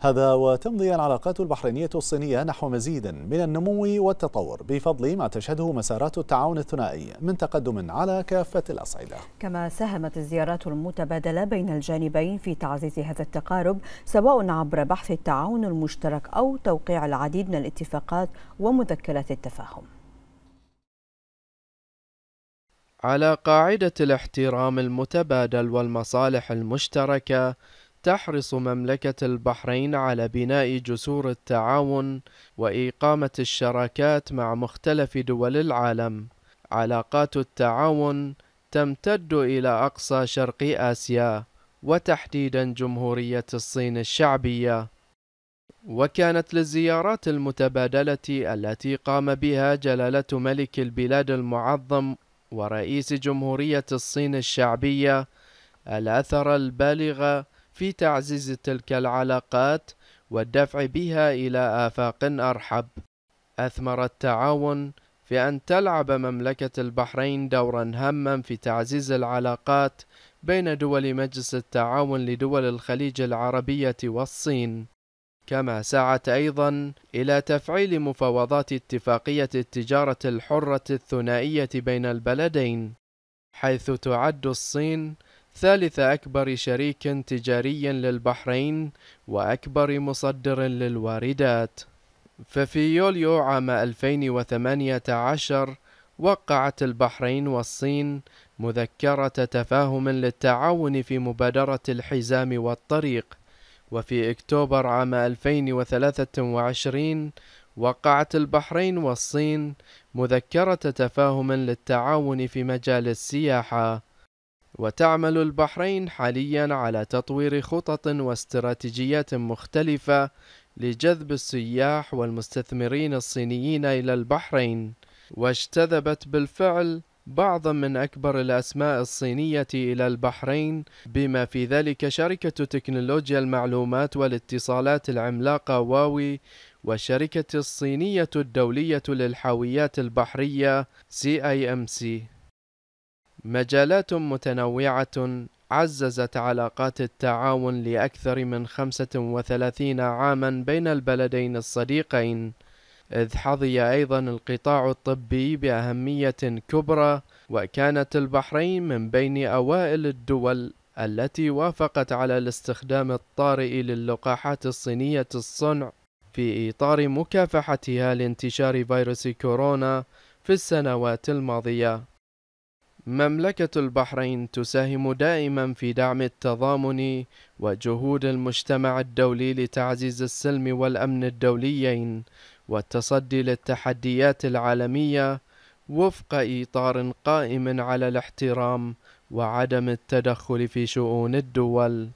هذا وتمضي العلاقات البحرينية الصينية نحو مزيد من النمو والتطور بفضل ما تشهده مسارات التعاون الثنائي من تقدم على كافة الأصعدة كما ساهمت الزيارات المتبادلة بين الجانبين في تعزيز هذا التقارب سواء عبر بحث التعاون المشترك أو توقيع العديد من الاتفاقات ومذكرات التفاهم على قاعدة الاحترام المتبادل والمصالح المشتركة تحرص مملكة البحرين على بناء جسور التعاون وإقامة الشراكات مع مختلف دول العالم. علاقات التعاون تمتد إلى أقصى شرق آسيا، وتحديدا جمهورية الصين الشعبية. وكانت للزيارات المتبادلة التي قام بها جلالة ملك البلاد المعظم ورئيس جمهورية الصين الشعبية الأثر البالغ في تعزيز تلك العلاقات والدفع بها إلى آفاق أرحب أثمر التعاون في أن تلعب مملكة البحرين دورا هاما في تعزيز العلاقات بين دول مجلس التعاون لدول الخليج العربية والصين كما سعت أيضا إلى تفعيل مفاوضات اتفاقية التجارة الحرة الثنائية بين البلدين حيث تعد الصين ثالث أكبر شريك تجاري للبحرين وأكبر مصدر للواردات ففي يوليو عام 2018 وقعت البحرين والصين مذكرة تفاهم للتعاون في مبادرة الحزام والطريق وفي أكتوبر عام 2023 وقعت البحرين والصين مذكرة تفاهم للتعاون في مجال السياحة وتعمل البحرين حاليا على تطوير خطط واستراتيجيات مختلفة لجذب السياح والمستثمرين الصينيين إلى البحرين واجتذبت بالفعل بعضا من أكبر الأسماء الصينية إلى البحرين بما في ذلك شركة تكنولوجيا المعلومات والاتصالات العملاقة واوي والشركة الصينية الدولية للحاويات البحرية CIMC مجالات متنوعة عززت علاقات التعاون لأكثر من 35 عاما بين البلدين الصديقين إذ حظي أيضا القطاع الطبي بأهمية كبرى وكانت البحرين من بين أوائل الدول التي وافقت على الاستخدام الطارئ للقاحات الصينية الصنع في إطار مكافحتها لانتشار فيروس كورونا في السنوات الماضية مملكة البحرين تساهم دائما في دعم التضامن وجهود المجتمع الدولي لتعزيز السلم والأمن الدوليين والتصدي للتحديات العالمية وفق إطار قائم على الاحترام وعدم التدخل في شؤون الدول